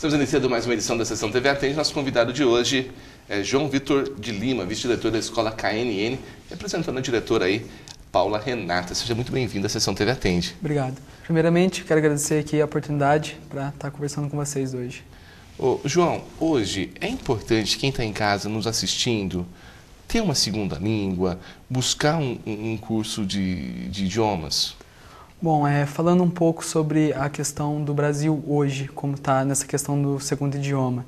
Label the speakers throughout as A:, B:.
A: Estamos iniciando mais uma edição da Sessão TV Atende. Nosso convidado de hoje é João Vitor de Lima, vice-diretor da Escola KNN, representando a diretora aí, Paula Renata. Seja muito bem-vindo à Sessão TV Atende.
B: Obrigado. Primeiramente, quero agradecer aqui a oportunidade para estar tá conversando com vocês hoje.
A: Ô, João, hoje é importante quem está em casa nos assistindo ter uma segunda língua, buscar um, um curso de, de idiomas?
B: Bom, é, falando um pouco sobre a questão do Brasil hoje, como está nessa questão do segundo idioma,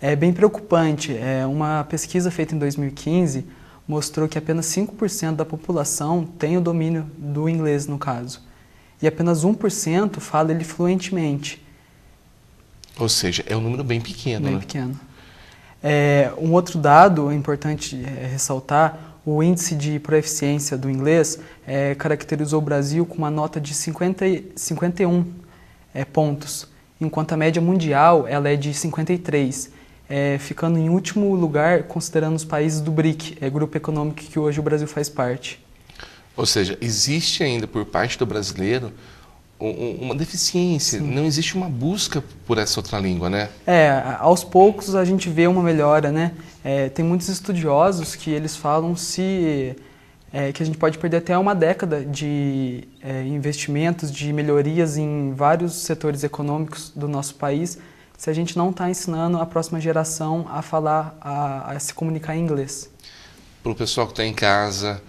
B: é bem preocupante. É, uma pesquisa feita em 2015 mostrou que apenas 5% da população tem o domínio do inglês, no caso, e apenas 1% fala ele fluentemente.
A: Ou seja, é um
B: número bem pequeno. Bem né? pequeno. É, um outro dado importante é, ressaltar, o índice de proeficiência do inglês é, caracterizou o Brasil com uma nota de 50, 51 é, pontos, enquanto a média mundial ela é de 53, é, ficando em último lugar considerando os países do BRIC, é, grupo econômico que hoje o Brasil faz parte.
A: Ou seja, existe ainda por parte do brasileiro uma deficiência, Sim. não existe uma busca por essa outra língua, né?
B: É, aos poucos a gente vê uma melhora, né? É, tem muitos estudiosos que eles falam se é, que a gente pode perder até uma década de é, investimentos, de melhorias em vários setores econômicos do nosso país, se a gente não está ensinando a próxima geração a falar, a, a se comunicar em inglês.
A: Para o pessoal que está em casa,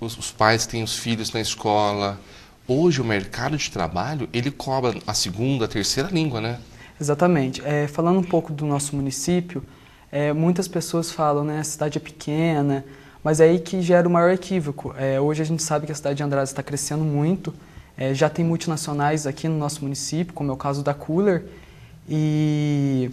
A: os, os pais têm os filhos na escola hoje o mercado de trabalho ele cobra a segunda, a terceira língua, né?
B: Exatamente. É, falando um pouco do nosso município, é, muitas pessoas falam, né, a cidade é pequena, mas é aí que gera o maior equívoco. É, hoje a gente sabe que a cidade de Andrade está crescendo muito, é, já tem multinacionais aqui no nosso município, como é o caso da Cooler, e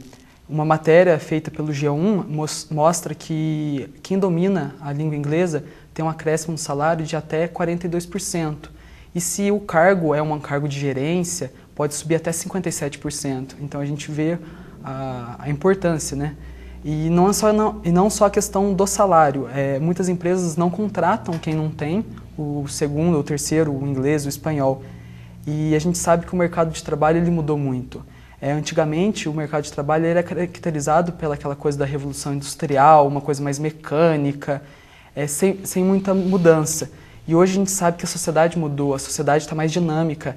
B: uma matéria feita pelo G1 mostra que quem domina a língua inglesa tem um acréscimo no salário de até 42%. E se o cargo é um cargo de gerência, pode subir até 57%. Então a gente vê a, a importância, né? E não, é só, não, e não só a questão do salário. É, muitas empresas não contratam quem não tem o segundo, o terceiro, o inglês, o espanhol. E a gente sabe que o mercado de trabalho ele mudou muito. É, antigamente, o mercado de trabalho era caracterizado pela aquela coisa da revolução industrial, uma coisa mais mecânica, é, sem, sem muita mudança. E hoje a gente sabe que a sociedade mudou, a sociedade está mais dinâmica.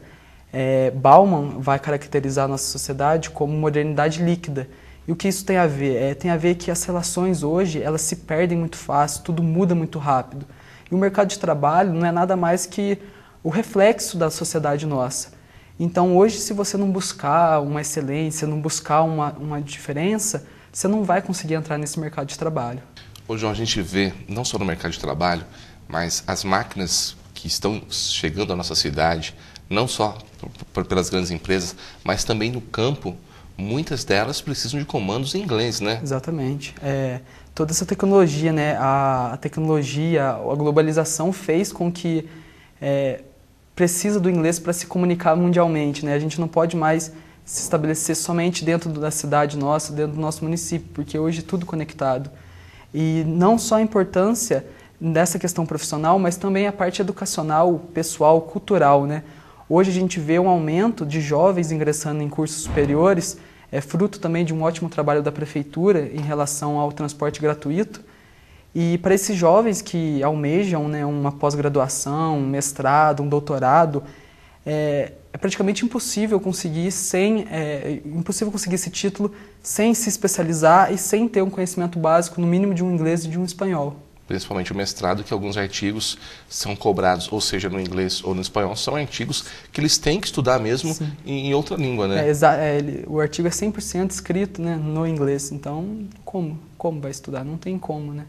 B: É, Bauman vai caracterizar a nossa sociedade como modernidade líquida. E o que isso tem a ver? É, tem a ver que as relações hoje elas se perdem muito fácil, tudo muda muito rápido. E o mercado de trabalho não é nada mais que o reflexo da sociedade nossa. Então hoje, se você não buscar uma excelência, não buscar uma, uma diferença, você não vai conseguir entrar nesse mercado de trabalho.
A: Ô João, a gente vê, não só no mercado de trabalho, mas as máquinas que estão chegando à nossa cidade, não só pelas grandes empresas, mas também no campo, muitas delas precisam de comandos em inglês, né?
B: Exatamente. É, toda essa tecnologia, né, a, tecnologia, a globalização fez com que é, precisa do inglês para se comunicar mundialmente, né? A gente não pode mais se estabelecer somente dentro da cidade nossa, dentro do nosso município, porque hoje é tudo conectado. E não só a importância dessa questão profissional, mas também a parte educacional, pessoal, cultural, né? Hoje a gente vê um aumento de jovens ingressando em cursos superiores, é fruto também de um ótimo trabalho da prefeitura em relação ao transporte gratuito. E para esses jovens que almejam né, uma pós-graduação, um mestrado, um doutorado, é, é praticamente impossível conseguir sem é, impossível conseguir esse título sem se especializar e sem ter um conhecimento básico no mínimo de um inglês e de um espanhol
A: principalmente o mestrado, que alguns artigos são cobrados, ou seja, no inglês ou no espanhol, são artigos que eles têm que estudar mesmo em, outra língua, né? É,
B: é, ele, o artigo é 100% escrito né, no inglês, então como? Como vai estudar? Não tem como, né?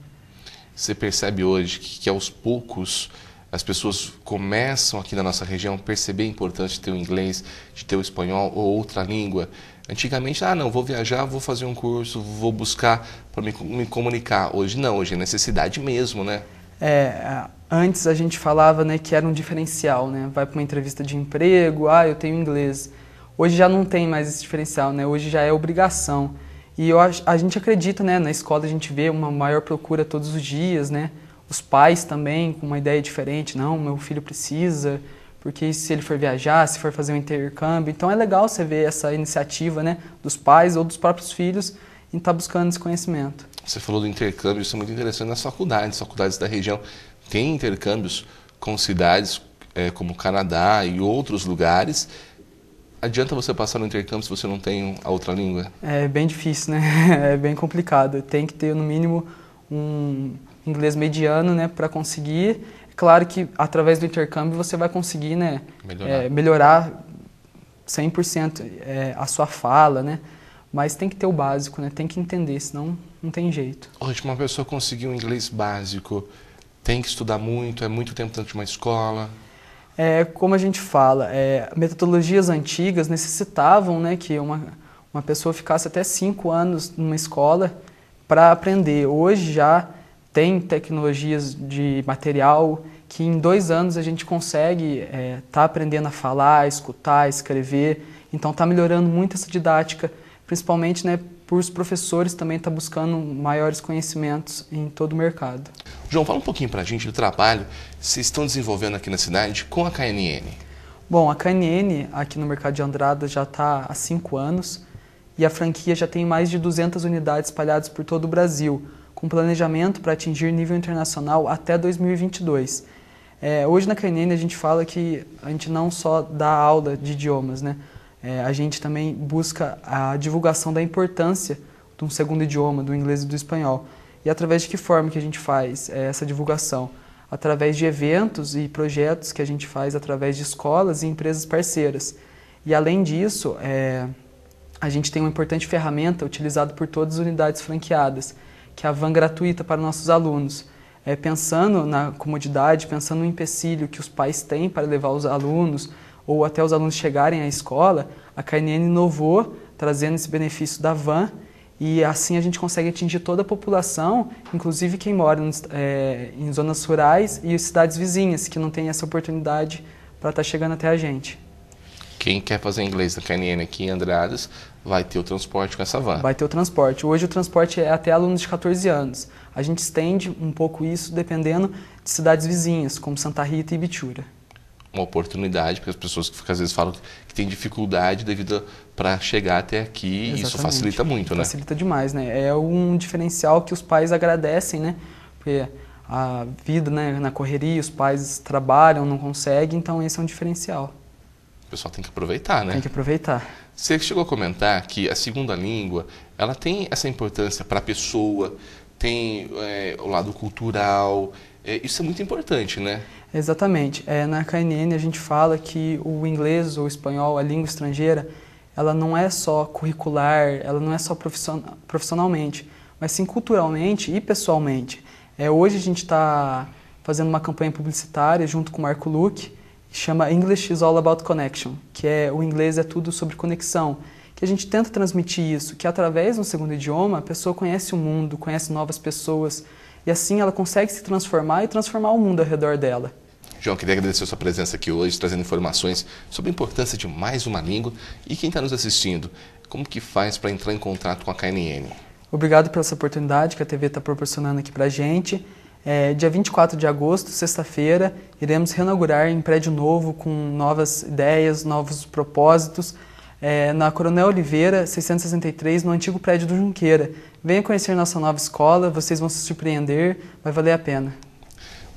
B: Você
A: percebe hoje que, que aos poucos as pessoas começam aqui na nossa região a perceber a importância de ter o inglês, de ter o espanhol ou outra língua, Antigamente, ah, não, vou viajar, vou fazer um curso, vou buscar para me, me, comunicar. Hoje não, hoje é necessidade mesmo, né?
B: É, antes a gente falava né, que era um diferencial, né? Vai para uma entrevista de emprego, ah, eu tenho inglês. Hoje já não tem mais esse diferencial, né? Hoje já é obrigação. E eu, a gente acredita, né? Na escola a gente vê uma maior procura todos os dias, né? Os pais também com uma ideia diferente, não, meu filho precisa, porque se ele for viajar, se for fazer um intercâmbio, então é legal você ver essa iniciativa né, dos pais ou dos próprios filhos em estar tá buscando esse conhecimento.
A: Você falou do intercâmbio, isso é muito interessante nas faculdades, faculdades da região têm intercâmbios com cidades é, como Canadá e outros lugares. Adianta você passar no intercâmbio se você não tem a outra língua?
B: É bem difícil, né? É bem complicado. Tem que ter no mínimo um inglês mediano, né, para conseguir Claro que através do intercâmbio você vai conseguir né, melhorar. É, melhorar 100% é, a sua fala, né? Mas tem que ter o básico, né? Tem que entender, senão não tem jeito. Hoje, uma pessoa conseguir um inglês básico,
A: tem que estudar muito, é muito tempo dentro de uma escola?
B: É, como a gente fala, é, metodologias antigas necessitavam né, que uma, uma pessoa ficasse até cinco anos numa escola para aprender. Hoje já tem tecnologias de material que em dois anos a gente consegue estar é, tá aprendendo a falar, escutar, escrever. Então está melhorando muito essa didática, principalmente né, por os professores também estar tá buscando maiores conhecimentos em todo o mercado.
A: João, fala um pouquinho para a gente do trabalho que vocês estão desenvolvendo aqui na cidade com a KNN.
B: Bom, a KNN aqui no mercado de Andrada já está há cinco anos e a franquia já tem mais de 200 unidades espalhadas por todo o Brasil com planejamento para atingir nível internacional até 2022. É, hoje na Canene a gente fala que a gente não só dá aula de idiomas, né? É, a gente também busca a divulgação da importância de um segundo idioma, do inglês e do espanhol. E através de que forma que a gente faz é, essa divulgação? Através de eventos e projetos que a gente faz através de escolas e empresas parceiras. E além disso, é, a gente tem uma importante ferramenta utilizada por todas as unidades franqueadas, que é a van gratuita para nossos alunos. É, pensando na comodidade, pensando no empecilho que os pais têm para levar os alunos ou até os alunos chegarem à escola, a KNN inovou trazendo esse benefício da van e assim a gente consegue atingir toda a população, inclusive quem mora é, em zonas rurais e cidades vizinhas que não tem essa oportunidade para estar tá chegando até a gente.
A: Quem quer fazer inglês da KNN aqui em Andradas vai ter o transporte com essa
B: van. Vai ter o transporte. Hoje o transporte é até alunos de 14 anos. A gente estende um pouco isso dependendo de cidades vizinhas, como Santa Rita e Bitura
A: uma oportunidade, porque as pessoas que às vezes falam que tem dificuldade devido para chegar até aqui, Exatamente. isso facilita muito, facilita né?
B: Facilita demais, né? É um diferencial que os pais agradecem, né? Porque a vida, né, na correria, os pais trabalham, não conseguem, então esse é um diferencial
A: pessoal tem que aproveitar, né? Tem que aproveitar. Você chegou a comentar que a segunda língua, ela tem essa importância para a pessoa, tem é, o lado cultural, é, isso é muito importante, né?
B: Exatamente. É, na KNN a gente fala que o inglês ou o espanhol, a língua estrangeira, ela não é só curricular, ela não é só profissional, profissionalmente, mas sim culturalmente e pessoalmente. É, hoje a gente está fazendo uma campanha publicitária junto com o Marco Luque, chama English is All About Connection, que é o inglês é tudo sobre conexão, que a gente tenta transmitir isso, que através de um segundo idioma a pessoa conhece o mundo, conhece novas pessoas e assim ela consegue se transformar e transformar o mundo ao redor dela.
A: João, queria agradecer a sua presença aqui hoje, trazendo informações sobre a importância de mais uma língua e quem está nos assistindo, como que faz para entrar em contato com a KNN?
B: Obrigado pela essa oportunidade que a TV está proporcionando aqui para a gente. É, dia 24 de agosto, sexta-feira, iremos reinaugurar em prédio novo com novas ideias, novos propósitos, é, na Coronel Oliveira, 663, no antigo prédio do Junqueira. Venha conhecer nossa nova escola, vocês vão se surpreender, vai valer a pena.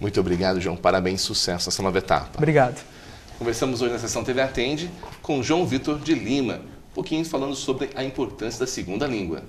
A: Muito obrigado, João. Parabéns, sucesso nessa nova etapa. Obrigado. Conversamos hoje na sessão TV Atende com João Vitor de Lima, um pouquinho falando sobre a importância da segunda
B: língua.